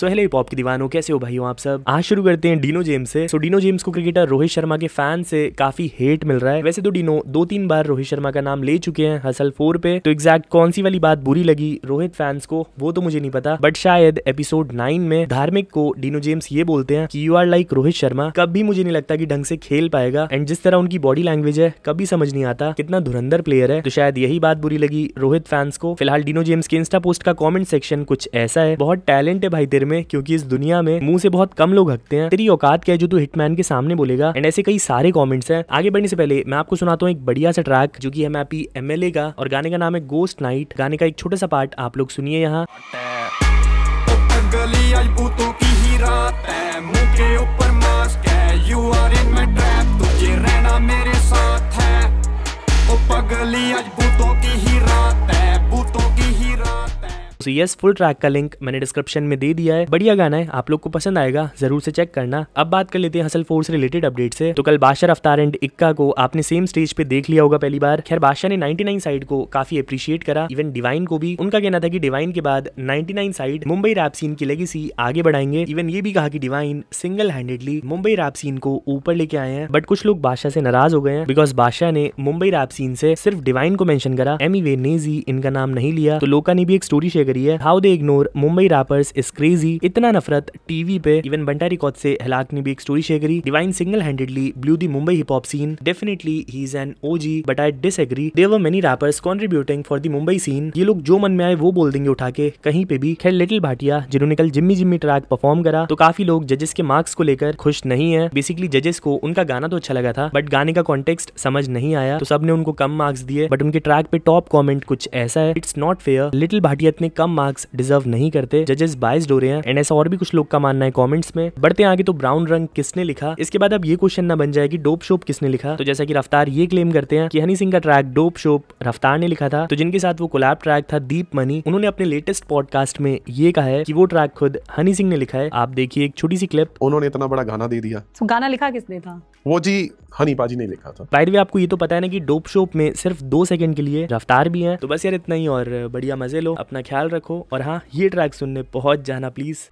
so hello pop के दीवानों कैसे हो भाई हो आप सब आज शुरू करते हैं डीनो जेम्स से सो so, डीनो जेम्स को क्रिकेटर रोहित शर्मा के फैन से काफी हेट मिल रहा है वैसे तो डीनो दो तीन बार रोहित शर्मा का नाम ले चुके हैं हसल फोर पे तो एग्जैक्ट कौन सी वाली बात बुरी लगी रोहित फैंस को वो तो मुझे नहीं पता बट शायद एपिसोड नाइन में धार्मिक को डीनो जेम्स ये बोलते हैं की you are like Rohit Sharma कभी मुझे नहीं लगता की ढंग से खेल पाएगा एंड जिस तरह उनकी बॉडी लैंग्वेज है कभी समझ नहीं आता कितना धुरंधर प्लेयर है तो शायद यही बात बुरी लगी रोहित फैंस को फिलहाल डीनो जेम्स के इंस्टा पोस्ट का कॉमेंट सेक्शन कुछ ऐसा है बहुत टैलेंट है भाई तेरे में क्योंकि इस दुनिया में मुंह से बहुत कम लोग हकते हैं तेरी औकात क्या है जो तू हिटमैन के सामने बोलेगा एंड ऐसे कई सारे कॉमेंट्स है आगे बढ़ने से पहले मैं आपको सुनाता हूँ एक बढ़िया सा ट्रैक जो की एम एल ए का और गाने का नाम है गोस्ट नाइट गाने का एक छोटा सा पार्ट आप लोग सुनिए यहाँ पगली अजबूतों की ही रात है सो यस फुल ट्रैक का लिंक मैंने डिस्क्रिप्शन में दे दिया है बढ़िया गाना है आप लोग को पसंद आएगा जरूर से चेक करना अब बात कर लेते हैं हसल फोर्स रिलेटेड अपडेट से तो कल बादशाह अफ्तार एंड इक्का को आपने सेम स्टेज पे देख लिया होगा पहली बार खैर बादशाह ने नाइनटी साइड को काफी अप्रिशिएट करा इवन डिवाइन को भी उनका कहना था कि डिवाइन के बाद नाइनटी साइड मुंबई रैप सीन की लेगेसी आगे बढ़ाएंगे इवन ये भी कहा कि Divine single handedly Mumbai rap scene को ऊपर लेके आए हैं बट कुछ लोग बादशाह से नाराज हो गए हैं बिकॉज बादशाह ने मुंबई रैप सीन से सिर्फ डिवाइन को मेंशन करा एमी वेनेजी e इनका नाम नहीं लिया तो लोका ने भी एक स्टोरी शेयर करी है how they ignore Mumbai rappers is crazy इतना नफरत टीवी पे इवन बंटारी कौत से हलाक ने भी एक स्टोरी शेयर करी Divine single handedly blew the Mumbai hip hop scene definitely he is an O G but I disagree there were many rappers contributing for the Mumbai scene ये लोग जो मन में आए वो बोल देंगे उठा के कहीं पे भी खेल लिटिल भाटिया जिन्होंने कल जिम्मी जिम्मी ट्रैक परफॉर्म करा तो काफी लोग जजेस के मार्क्स को लेकर खुश नहीं है बेसिकली जजेस को उनका गाना तो अच्छा लगा था बट गाने का कॉन्टेक्स्ट समझ नहीं आया तो सबने उनको कम मार्क्स दिए बट उनके ट्रैक पे टॉप कॉमेंट कुछ ऐसा है it's not fair little Bhatia इतने कम मार्क्स डिजर्व नहीं करते जजेस बाइस हो रहे हैं एंड ऐसा और भी कुछ लोग का मानना है कॉमेंट्स में बढ़ते आगे तो ब्राउन रंग किसने लिखा इसके बाद अब ये क्वेश्चन ना बन जाए कि डोप शोप किसने लिखा तो जैसा की रफ्तार ये क्लेम करते हैं कि हनी सिंह का ट्रैक डोप शोप रफ्तार ने लिखा था तो जिनके साथ वो कोलैब ट्रैक था दीप मनी उन्होंने अपने लेटेस्ट पॉडकास्ट में ये कहा है कि वो ट्रैक खुद हनी सिंह ने लिखा है आप देखिए एक छोटी सी क्लिप उन्होंने इतना बड़ा गाना दे दिया तो गाना लिखा किसने था वो जी हनी पाजी ने लिखा था बाय द वे आपको ये तो पता है ना कि डोप शोप में सिर्फ दो सेकंड के लिए रफ्तार भी है तो बस यार इतना ही और बढ़िया मजे लो अपना ख्याल ख्याल रखो और हाँ ये ट्रैक सुनने पहुंच जाना प्लीज़